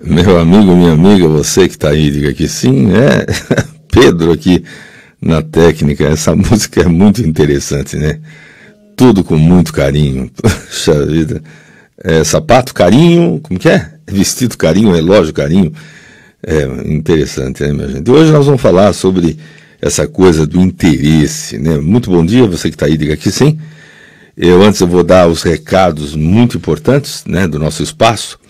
Meu amigo, minha amiga, você que está aí, diga que sim, é Pedro aqui na técnica. Essa música é muito interessante, né? Tudo com muito carinho. Puxa vida. É, sapato, carinho, como que é? Vestido, carinho, relógio, carinho. É interessante, né, minha gente? Hoje nós vamos falar sobre essa coisa do interesse, né? Muito bom dia, você que está aí, diga que sim. Eu antes eu vou dar os recados muito importantes, né, do nosso espaço.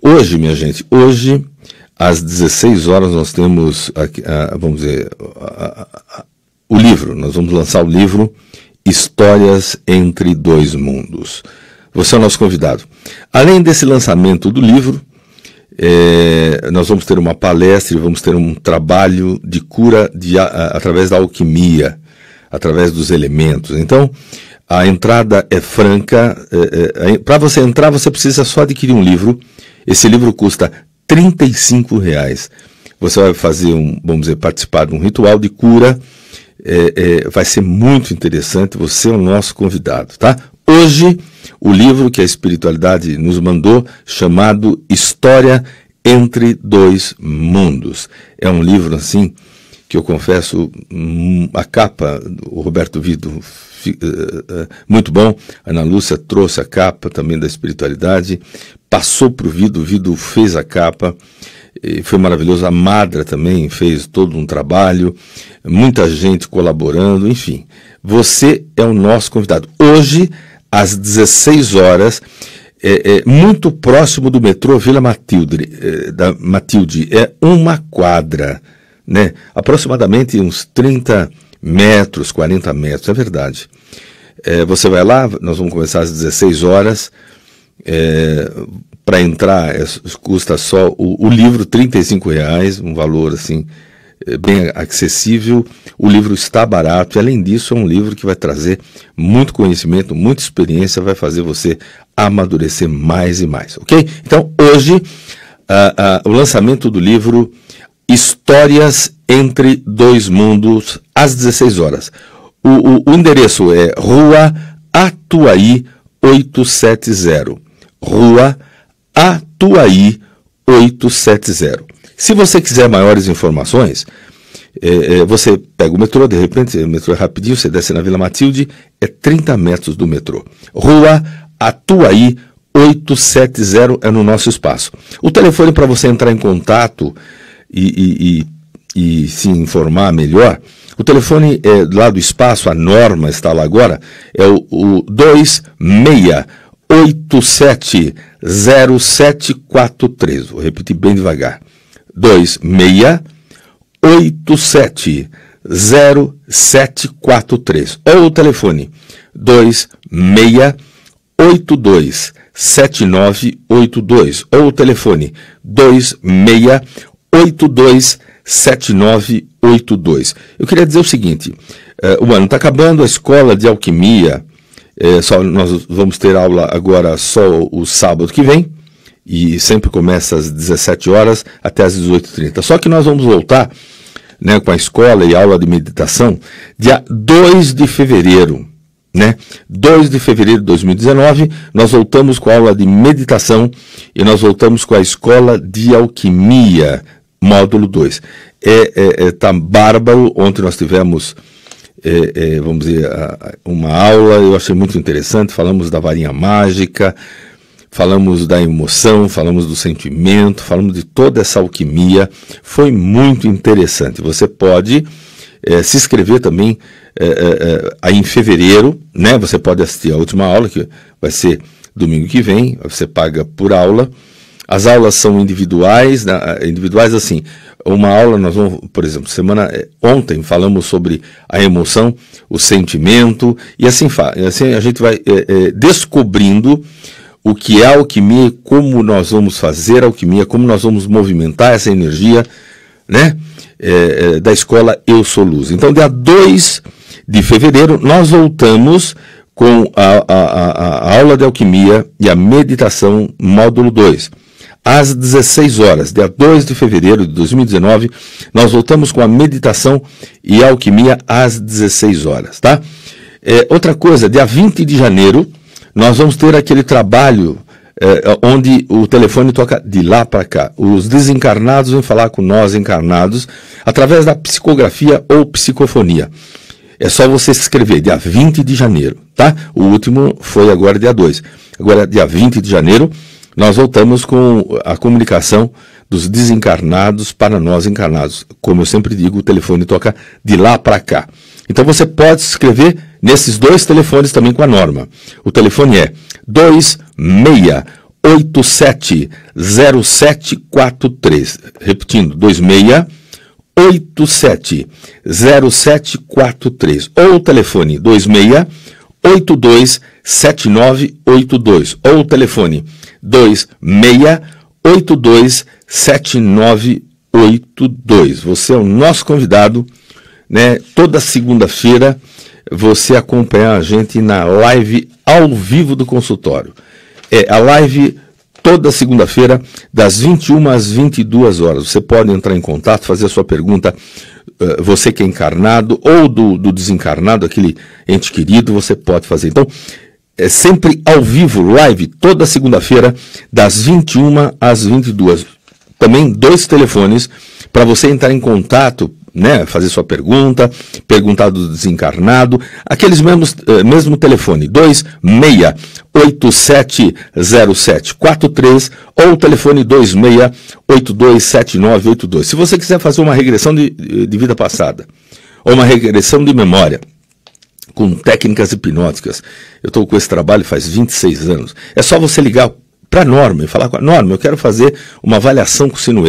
Hoje, minha gente, hoje, às 16 horas, nós temos, aqui, a, ah, vamos dizer, a, ah, a, ah, o livro. Nós vamos lançar o livro Histórias entre Dois Mundos. Você é o nosso convidado. Além desse lançamento do livro, é, nós vamos ter uma palestra e vamos ter um trabalho de cura de, através da alquimia, através dos elementos. Então, a entrada é franca. É, é, é Para você entrar, você precisa só adquirir um livro esse livro custa R$ reais. Você vai fazer um, vamos dizer, participar de um ritual de cura. É, é, vai ser muito interessante. Você é o nosso convidado, tá? Hoje, o livro que a espiritualidade nos mandou, chamado História entre Dois Mundos. É um livro assim que eu confesso, hum, a capa, o Roberto Vido, eh, eh, eh, muito bom, Ana Lúcia trouxe a capa também da espiritualidade, passou para o Vido, o Vido fez a capa, foi maravilhoso. A Madra também fez todo um trabalho, muita gente colaborando, enfim. Você é o nosso convidado. Hoje, às 16 horas, é, é muito próximo do metrô Vila Matilde, é, da Matilde, é uma quadra né? Aproximadamente uns 30 metros, 40 metros, é verdade. É, você vai lá, nós vamos começar às 16 horas. É, para entrar é, custa só o, o livro R$ reais, um valor assim é, bem acessível. O livro está barato e, além disso, é um livro que vai trazer muito conhecimento, muita experiência, vai fazer você amadurecer mais e mais, ok? Então, hoje, uh, uh, o lançamento do livro Histórias entre Dois Mundos, às 16 horas. O, o, o endereço é Rua Atuaí 870. Rua Atuaí 870. Se você quiser maiores informações, é, é, você pega o metrô, de repente, o metrô é rapidinho, você desce na Vila Matilde, é 30 metros do metrô. Rua Atuaí 870 é no nosso espaço. O telefone para você entrar em contato e, e, e, e se informar melhor, o telefone é, lá do espaço, a norma está lá agora, é o, o 26870743. Vou repetir bem devagar. 26870743. Ou o telefone 26827982. Ou o telefone 26 827982. Eu queria dizer o seguinte: eh, o ano está acabando, a escola de alquimia, eh, só, nós vamos ter aula agora só o sábado que vem, e sempre começa às 17 horas até às 18h30. Só que nós vamos voltar né, com a escola e aula de meditação dia 2 de fevereiro. Né? 2 de fevereiro de 2019, nós voltamos com a aula de meditação e nós voltamos com a escola de alquimia módulo 2. É, é, é, tá bárbaro. Ontem nós tivemos, é, é, vamos dizer, uma aula, eu achei muito interessante. Falamos da varinha mágica, falamos da emoção, falamos do sentimento, falamos de toda essa alquimia. Foi muito interessante. Você pode. É, se inscrever também é, é, é, aí em fevereiro, né? Você pode assistir a última aula, que vai ser domingo que vem, você paga por aula. As aulas são individuais, né? ah, individuais assim. Uma aula, nós vamos, por exemplo, semana eh, ontem falamos sobre a emoção, o sentimento, e assim, assim a gente vai é, é, descobrindo o que é alquimia, como nós vamos fazer alquimia, como nós vamos movimentar essa energia, né? É, da escola Eu Sou Luz. Então, dia 2 de fevereiro, nós voltamos com a, a, a, a, aula de alquimia e a meditação, módulo 2 às 16 horas, dia 2 de fevereiro de 2019, nós voltamos com a meditação e alquimia às 16 horas, tá? É, outra coisa, dia 20 de janeiro, nós vamos ter aquele trabalho é, onde o telefone toca de lá para cá. Os desencarnados vão falar com nós encarnados através da psicografia ou psicofonia. É só você se inscrever, dia 20 de janeiro, tá? O último foi agora dia 2. Agora, dia 20 de janeiro, nós voltamos com a comunicação dos desencarnados para nós encarnados. Como eu sempre digo, o telefone toca de lá para cá. Então você pode escrever nesses dois telefones também com a norma. O telefone é 26870743. Repetindo, 26870743. Ou o telefone 26 827982 ou o telefone 26827982. Você é o nosso convidado, né? Toda segunda-feira você acompanha a gente na live ao vivo do consultório. É a live toda segunda-feira das 21 às 22 horas. Você pode entrar em contato, fazer a sua pergunta eh, você que é encarnado ou do, do desencarnado, aquele ente querido, você pode fazer. Então, é sempre ao vivo, live, toda segunda-feira, das 21 às 22. Também dois telefones para você entrar em contato né, fazer sua pergunta, perguntar do desencarnado, aqueles mesmos, eh, mesmo telefone, 26870743 ou o telefone 26827982. Se você quiser fazer uma regressão de, eh, de vida passada ou uma regressão de memória, com técnicas hipnóticas. Eu estou com esse trabalho faz 26 anos. É só você ligar para a Norma e falar com a Norma, eu quero fazer uma avaliação com o sino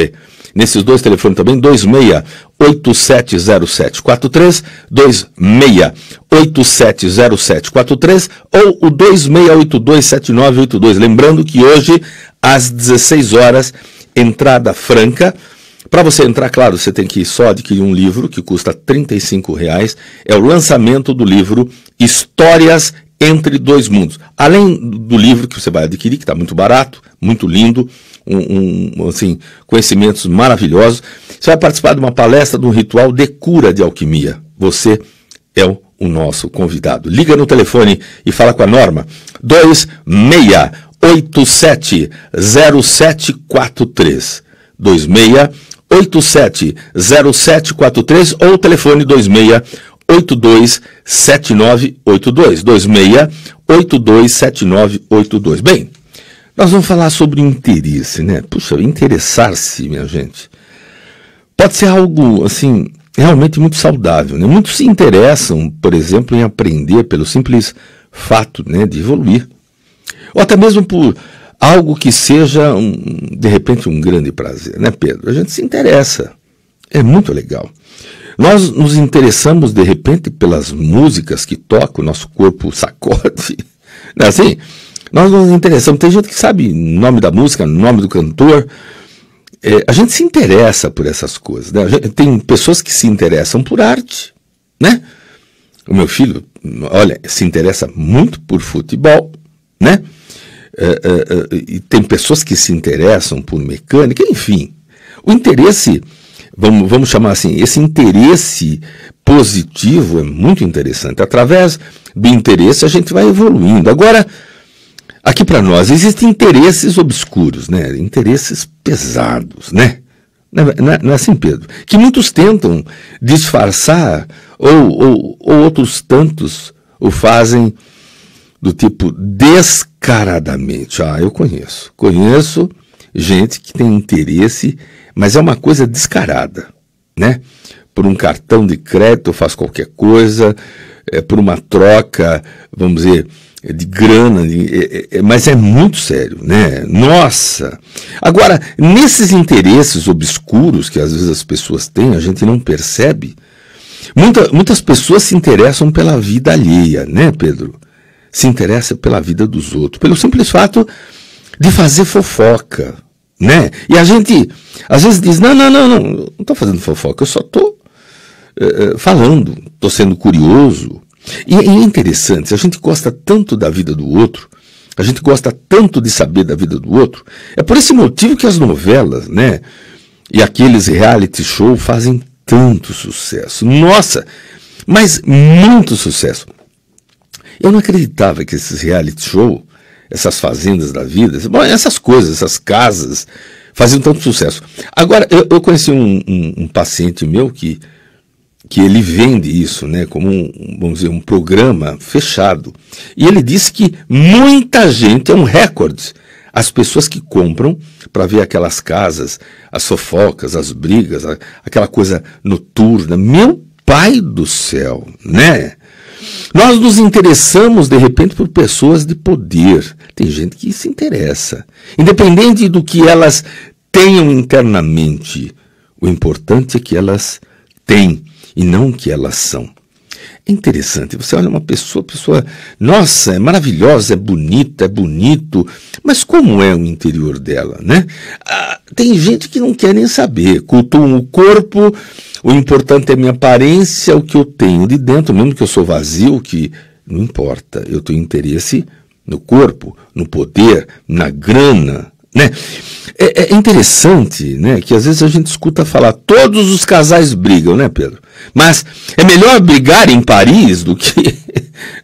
nesses dois telefones também, 26870743, 26870743 ou o 26827982. Lembrando que hoje, às 16 horas, entrada franca. Para você entrar, claro, você tem que só adquirir um livro que custa R$ reais. É o lançamento do livro Histórias entre Dois Mundos. Além do livro que você vai adquirir, que está muito barato, muito lindo, um, um, assim, conhecimentos maravilhosos. Você vai participar de uma palestra de um ritual de cura de alquimia. Você é o, o nosso convidado. Liga no telefone e fala com a Norma. 2687 0743. 2687 0743 ou o telefone 26 827982. 26 827982. Bem, nós vamos falar sobre interesse, né? Puxa, interessar-se, minha gente. Pode ser algo, assim, realmente muito saudável, né? Muitos se interessam, por exemplo, em aprender pelo simples fato né, de evoluir. Ou até mesmo por algo que seja, um, de repente, um grande prazer, né, Pedro? A gente se interessa. É muito legal. Nós nos interessamos, de repente, pelas músicas que toca, o nosso corpo sacode. Não é assim? Nós nos interessamos. Tem gente que sabe nome da música, nome do cantor. É, a gente se interessa por essas coisas. Né? Gente, tem pessoas que se interessam por arte, né? O meu filho, olha, se interessa muito por futebol, né? É, é, é, e tem pessoas que se interessam por mecânica, enfim. O interesse, vamos, vamos chamar assim, esse interesse positivo é muito interessante. Através do interesse a gente vai evoluindo. Agora, aqui para nós, existem interesses obscuros, né? interesses pesados, né? É, é, não é, assim, Pedro? Que muitos tentam disfarçar ou, ou, ou outros tantos o fazem do tipo descaradamente. Ah, eu conheço. Conheço gente que tem interesse, mas é uma coisa descarada, né? Por um cartão de crédito faz qualquer coisa, é, por uma troca, vamos dizer, de grana, de, é, é, é, mas é muito sério, né? Nossa! Agora, nesses interesses obscuros que às vezes as pessoas têm, a gente não percebe. Muita, muitas pessoas se interessam pela vida alheia, né, Pedro? Se interessa pela vida dos outros, pelo simples fato de fazer fofoca, né? E a gente às vezes diz: não, não, não, não, não estou fazendo fofoca, eu só estou eh, é, eh, falando, estou sendo curioso. E é interessante, a gente gosta tanto da vida do outro, a gente gosta tanto de saber da vida do outro, é por esse motivo que as novelas, né? E aqueles reality show fazem tanto sucesso. Nossa, mas muito sucesso. Eu não acreditava que esses reality show, essas fazendas da vida, essas coisas, essas casas, faziam tanto sucesso. Agora, eu, eu conheci um, um, um paciente meu que que ele vende isso, né, como um, vamos dizer, um programa fechado. E ele diz que muita gente é um recorde. As pessoas que compram para ver aquelas casas, as sofocas, as brigas, a, aquela coisa noturna. Meu pai do céu, né? Nós nos interessamos, de repente, por pessoas de poder. Tem gente que se interessa. Independente do que elas tenham internamente, o importante é que elas têm e não o que elas são. É interessante, você olha uma pessoa, pessoa, nossa, é maravilhosa, é bonita, é bonito, mas como é o interior dela, né? Ah, tem gente que não quer nem saber, cultuam o corpo, o importante é a minha aparência, o que eu tenho de dentro, mesmo que eu sou vazio, que não importa, eu tenho interesse no corpo, no poder, na grana, né? É, é, interessante né, que às vezes a gente escuta falar todos os casais brigam, né, Pedro? Mas é melhor brigar em Paris do que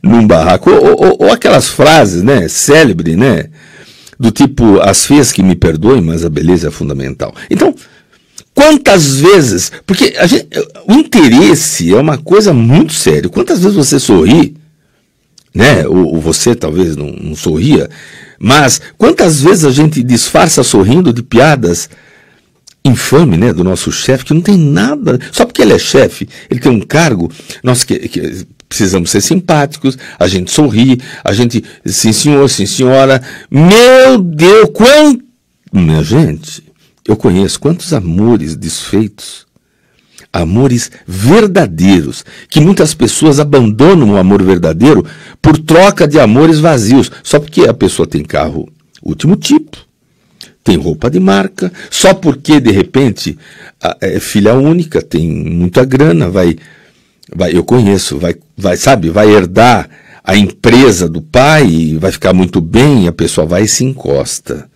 num barraco. Ou, ou, ou, aquelas frases né, célebre, né? Do tipo, as feias que me perdoem, mas a beleza é fundamental. Então, quantas vezes. Porque gente, o interesse é uma coisa muito séria. Quantas vezes você sorri né? Ou, ou você talvez não, não, sorria, mas quantas vezes a gente disfarça sorrindo de piadas infame, né, do nosso chefe que não tem nada, só porque ele é chefe, ele tem um cargo, nós que, que precisamos ser simpáticos, a gente sorri, a gente, sim senhor, sim senhora, meu Deus, quanto, minha gente, eu conheço quantos amores desfeitos amores verdadeiros, que muitas pessoas abandonam o amor verdadeiro por troca de amores vazios, só porque a pessoa tem carro último tipo, tem roupa de marca, só porque de repente é filha única, tem muita grana, vai, vai eu conheço, vai, vai, sabe, vai herdar a empresa do pai, vai ficar muito bem, a pessoa vai e se encosta.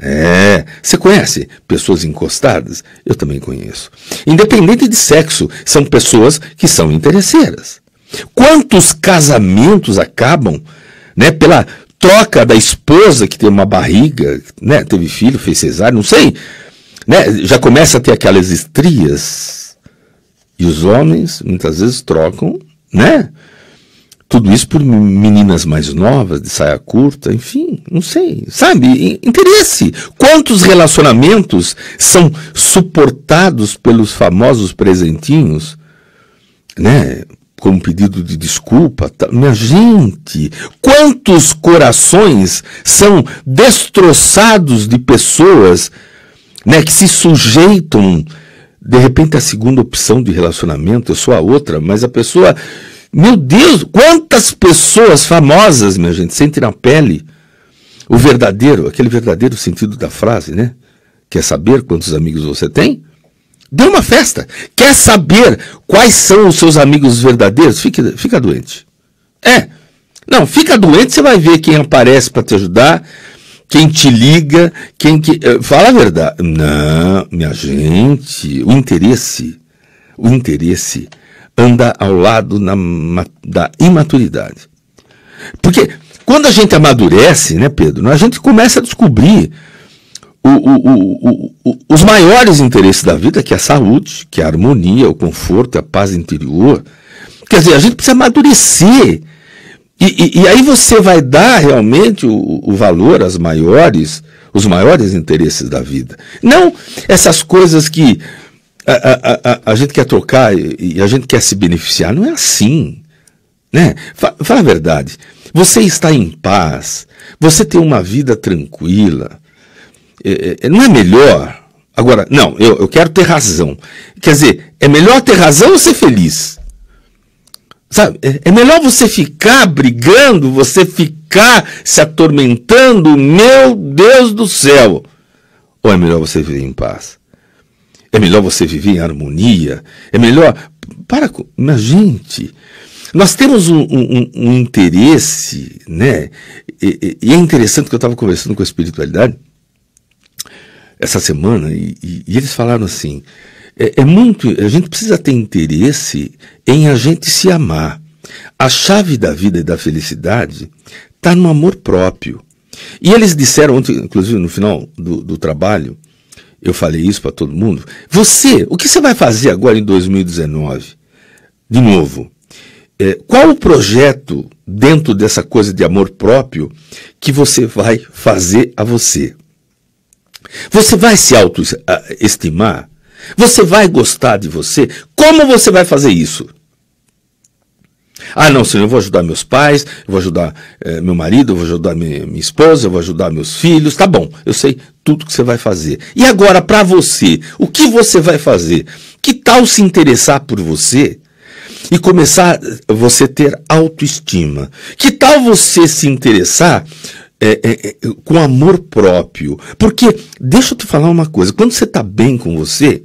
É, você conhece pessoas encostadas? Eu também conheço. Independente de sexo, são pessoas que são interesseiras. Quantos casamentos acabam né, pela troca da esposa que tem uma barriga, né, teve filho, fez cesárea, não sei. Né, já começa a ter aquelas estrias. E os homens muitas vezes trocam, né? Tudo isso por meninas mais novas, de saia curta, enfim, não sei. Sabe? Interesse. Quantos relacionamentos são suportados pelos famosos presentinhos, né? Como pedido de desculpa. Tá? Minha gente, quantos corações são destroçados de pessoas, né? Que se sujeitam de repente a segunda opção de relacionamento, eu sou a outra, mas a pessoa meu Deus, quantas pessoas famosas, minha gente, sentem na pele o verdadeiro, aquele verdadeiro sentido da frase, né? Quer saber quantos amigos você tem? Dê uma festa. Quer saber quais são os seus amigos verdadeiros? Fica, fica doente. É. Não, fica doente, você vai ver quem aparece para te ajudar, quem te liga, quem que. Eh, fala a verdade. Não, minha gente, o interesse, o interesse anda ao lado na, da imaturidade. Porque quando a gente amadurece, né, Pedro, a gente começa a descobrir o, o, o, os maiores interesses da vida, que é a saúde, que é a harmonia, o conforto, a paz interior. Quer dizer, a gente precisa amadurecer. E, e, e aí você vai dar realmente o, valor às maiores, os maiores interesses da vida. Não essas coisas que a, a, a, gente quer trocar e a gente quer se beneficiar. Não é assim. Né? Fala a verdade. Você está em paz, você tem uma vida tranquila. É, é, é, não é melhor? Agora, não, eu, eu quero ter razão. Quer dizer, é melhor ter razão ou ser feliz? Sabe, é, é melhor você ficar brigando, você ficar se atormentando, meu Deus do céu. Ou é melhor você viver em paz? É melhor você viver em harmonia. É melhor. Para com. Mas, gente, nós temos um, um, um interesse, né? E, e, é interessante que eu estava conversando com a espiritualidade essa semana e, e eles falaram assim: é, é muito. A gente precisa ter interesse em a gente se amar. A chave da vida e da felicidade está no amor próprio. E eles disseram ontem, inclusive no final do, do trabalho, eu falei isso para todo mundo. Você, o que você vai fazer agora em 2019? De novo, é, qual o projeto dentro dessa coisa de amor próprio que você vai fazer a você? Você vai se autoestimar? Você vai gostar de você? Como você vai fazer isso? Ah, não, senhor, eu vou ajudar meus pais, eu vou ajudar eh, meu marido, eu vou ajudar minha, minha, esposa, eu vou ajudar meus filhos. Tá bom, eu sei tudo que você vai fazer. E agora, para você, o que você vai fazer? Que tal se interessar por você e começar você ter autoestima? Que tal você se interessar é, é, é, com amor próprio. Porque, deixa eu te falar uma coisa: quando você está bem com você,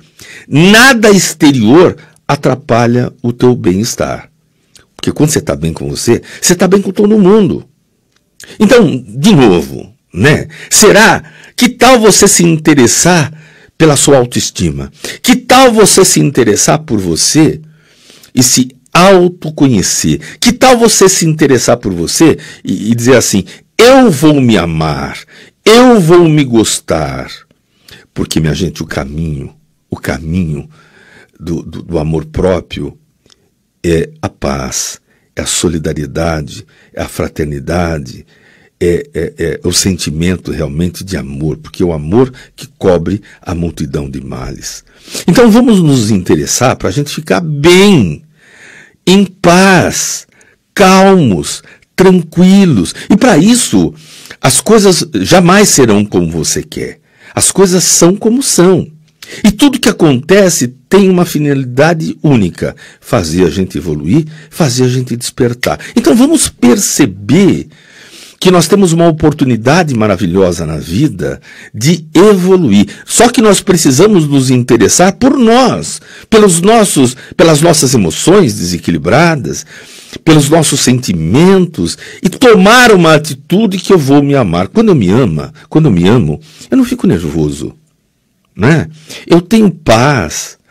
nada exterior atrapalha o teu bem-estar. Porque quando você está bem com você, você está bem com todo mundo. Então, de novo, né? Será que tal você se interessar pela sua autoestima? Que tal você se interessar por você e se autoconhecer? Que tal você se interessar por você e, e dizer assim: eu vou me amar, eu vou me gostar? Porque, minha gente, o caminho, o caminho do, do, do amor próprio é a paz, é a solidariedade, é a fraternidade, é, é, é, o sentimento realmente de amor, porque é o amor que cobre a multidão de males. Então vamos nos interessar para a gente ficar bem, em paz, calmos, tranquilos. E para isso, as coisas jamais serão como você quer. As coisas são como são. E tudo que acontece tem uma finalidade única: fazer a gente evoluir, fazer a gente despertar. Então vamos perceber que nós temos uma oportunidade maravilhosa na vida de evoluir. Só que nós precisamos nos interessar por nós, pelos nossos, pelas nossas emoções desequilibradas, pelos nossos sentimentos e tomar uma atitude que eu vou me amar. Quando eu me ama, quando eu me amo, eu não fico nervoso né? Eu tenho paz.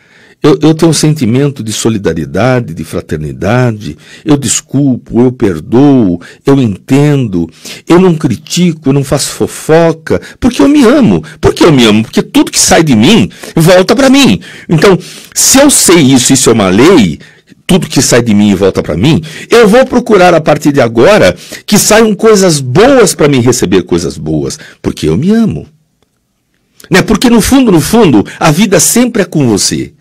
Eu, eu, tenho um sentimento de solidariedade, de fraternidade, eu desculpo, eu perdoo, eu entendo, eu não critico, eu não faço fofoca, porque eu me amo. Porque eu me amo? Porque tudo que sai de mim volta para mim. Então, se eu sei isso, isso é uma lei, tudo que sai de mim volta para mim, eu vou procurar a partir de agora que saiam coisas boas para mim receber coisas boas, porque eu me amo. Né? Porque no fundo, no fundo, a vida sempre é com você.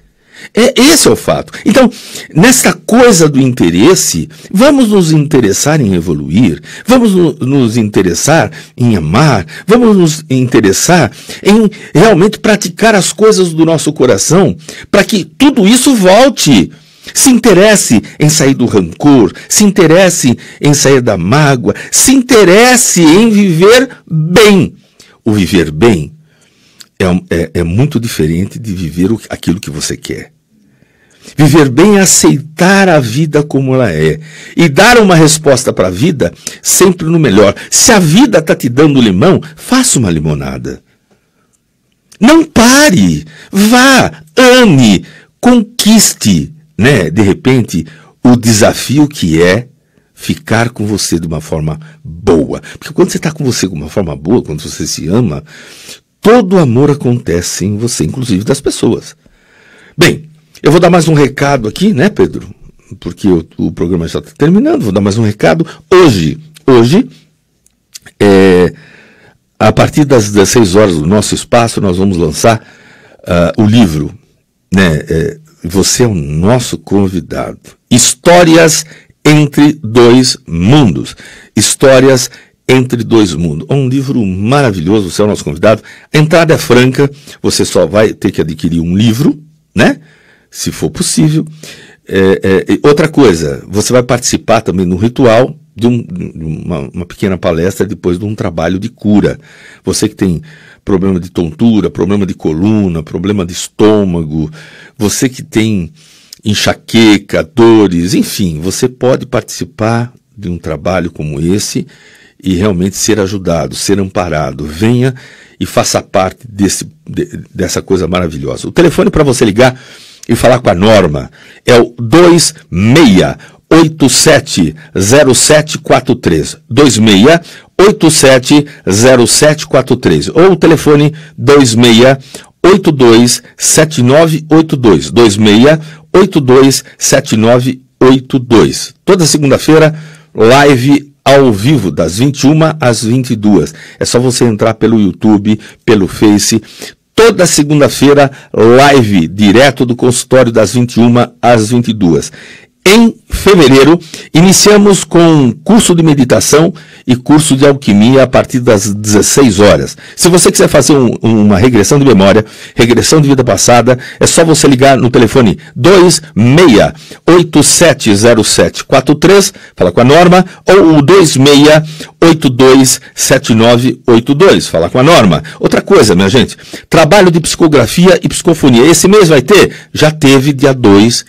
É, esse é o fato. Então, nessa coisa do interesse, vamos nos interessar em evoluir, vamos no, nos interessar em amar, vamos nos interessar em realmente praticar as coisas do nosso coração para que tudo isso volte. Se interesse em sair do rancor, se interesse em sair da mágoa, se interesse em viver bem. O viver bem é, é, é muito diferente de viver o, aquilo que você quer. Viver bem é aceitar a vida como ela é e dar uma resposta para a vida sempre no melhor. Se a vida está te dando limão, faça uma limonada. Não pare, vá, ame, conquiste, né? De repente, o desafio que é ficar com você de uma forma boa. Porque quando você está com você de uma forma boa, quando você se ama, Todo amor acontece em você, inclusive das pessoas. Bem, eu vou dar mais um recado aqui, né, Pedro? Porque o, o programa já está terminando, vou dar mais um recado. Hoje, hoje, é, a partir das 16 horas do nosso espaço, nós vamos lançar uh, o livro, né? É, você é o nosso convidado. Histórias entre dois mundos. Histórias entre Dois Mundos. É um livro maravilhoso, você é o nosso convidado. A entrada é franca, você só vai ter que adquirir um livro, né? Se for possível. É, é, outra coisa, você vai participar também no ritual de, um, de uma, uma, pequena palestra depois de um trabalho de cura. Você que tem problema de tontura, problema de coluna, problema de estômago, você que tem enxaqueca, dores, enfim, você pode participar de um trabalho como esse e realmente ser ajudado, ser amparado. Venha e faça parte desse, de, dessa coisa maravilhosa. O telefone para você ligar e falar com a Norma é o 2687-0743. ou o telefone 2682 7982 Toda segunda-feira live ao vivo, das 21 às 22. É só você entrar pelo YouTube, pelo Face. Toda segunda-feira, live, direto do consultório, das 21 às 22. Em fevereiro, iniciamos com curso de meditação e curso de alquimia a partir das 16 horas. Se você quiser fazer um, uma regressão de memória, regressão de vida passada, é só você ligar no telefone 26870743, fala com a Norma, ou o 26827982, fala com a Norma. Outra coisa, minha gente, trabalho de psicografia e psicofonia. Esse mês vai ter? Já teve dia 2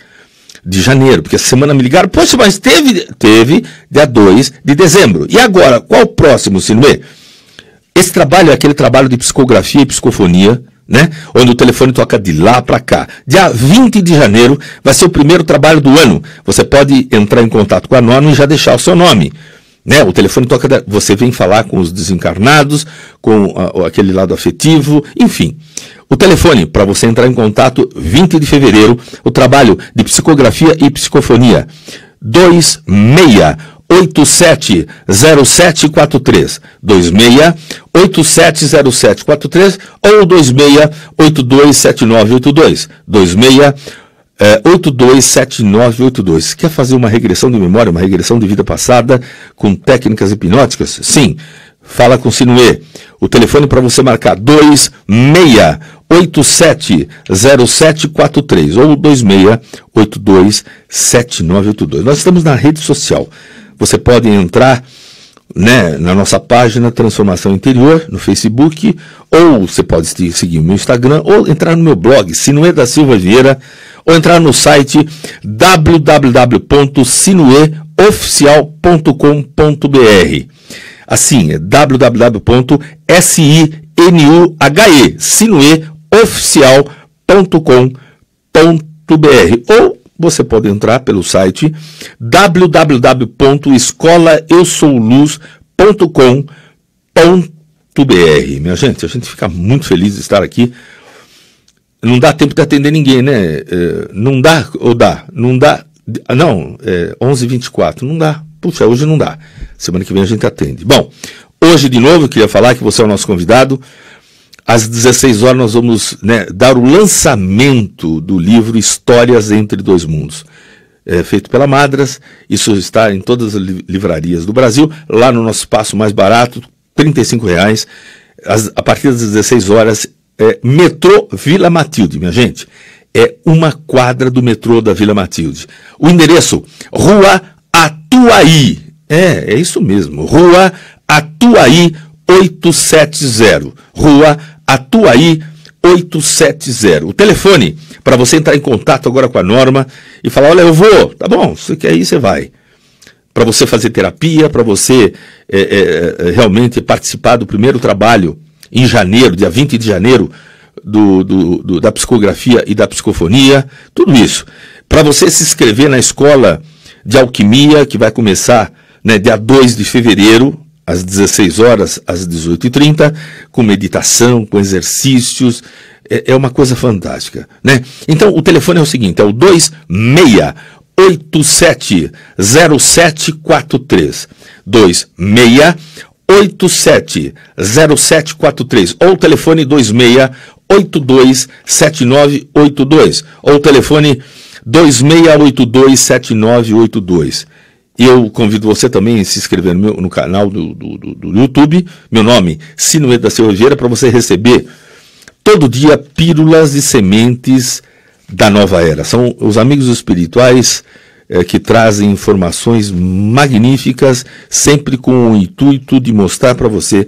de janeiro, porque essa semana me ligaram, poxa, mas teve, teve dia 2 de dezembro. E agora, qual o próximo, Sinuê? Esse trabalho é aquele trabalho de psicografia e psicofonia, né? Onde o telefone toca de lá para cá. Dia 20 de janeiro vai ser o primeiro trabalho do ano. Você pode entrar em contato com a Anônimo e já deixar o seu nome. Né? O telefone toca, da... você vem falar com os desencarnados, com a, aquele lado afetivo, enfim. O telefone para você entrar em contato 20 de fevereiro, o trabalho de psicografia e psicofonia 26870743, 26870743 ou 26827982 26827982. é, 827982. Quer fazer uma regressão de memória, uma regressão de vida passada com técnicas hipnóticas? Sim. Fala com Sinuê. O telefone para você marcar 26870743 ou 26827982. Nós estamos na rede social. Você pode entrar né, na nossa página Transformação Interior, no Facebook, ou você pode seguir o meu Instagram, ou entrar no meu blog, Sinuê da Silva Vieira, ou entrar no site www.sinueoficial.com.br. Assim, é www.sinuhe, sinueoficial.com.br ou você pode entrar pelo site www.escolaeusouluz.com.br. Minha gente, a gente fica muito feliz de estar aqui. Não dá tempo de atender ninguém, né? É, não dá ou dá? Não dá. Não, é 11h24, não dá puxa, hoje não dá. Semana que vem a gente atende. Bom, hoje de novo eu queria falar que você é o nosso convidado. Às 16 horas nós vamos né, dar o lançamento do livro Histórias entre Dois Mundos. É, feito pela Madras, isso está em todas as livrarias do Brasil, lá no nosso espaço mais barato, R$ reais. As, a partir das 16 horas, é, metrô Vila Matilde, minha gente. É uma quadra do metrô da Vila Matilde. O endereço, Rua Atuaí. É, é isso mesmo. Rua Atuaí 870. Rua Atuaí 870. O telefone para você entrar em contato agora com a Norma e falar: olha, eu vou, tá bom, você quer ir, você vai. Para você fazer terapia, para você é, é, realmente participar do primeiro trabalho em janeiro, dia 20 de janeiro, do, do, do da psicografia e da psicofonia, tudo isso. Para você se inscrever na escola de alquimia, que vai começar né, dia 2 de fevereiro, às 16 horas, às 18h30, com meditação, com exercícios. É, é uma coisa fantástica. Né? Então, o telefone é o seguinte: é o 2687 0743. 26 870743 ou telefone 26827982 ou telefone 26827982. E eu convido você também a se inscrever no, meu, no canal do, do, do, YouTube. Meu nome, Sinueta da Silveira, para você receber todo dia pílulas e sementes da nova era. São os amigos espirituais eh, que trazem informações magníficas, sempre com o intuito de mostrar para você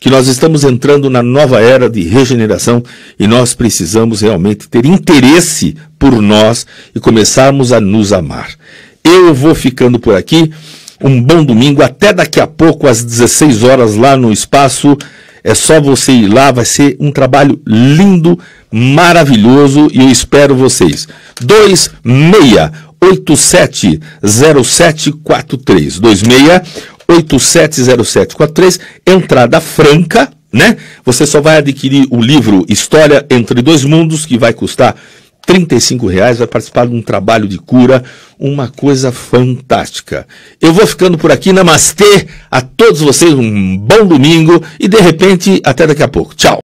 que nós estamos entrando na nova era de regeneração e nós precisamos realmente ter interesse por nós e começarmos a nos amar. Eu vou ficando por aqui. Um bom domingo. Até daqui a pouco, às 16 horas, lá no espaço. É só você ir lá, vai ser um trabalho lindo, maravilhoso e eu espero vocês. 26870743. 26 870743, entrada franca, né? Você só vai adquirir o livro História entre Dois Mundos, que vai custar R$ reais, vai participar de um trabalho de cura, uma coisa fantástica. Eu vou ficando por aqui, namastê a todos vocês, um bom domingo e de repente até daqui a pouco. Tchau!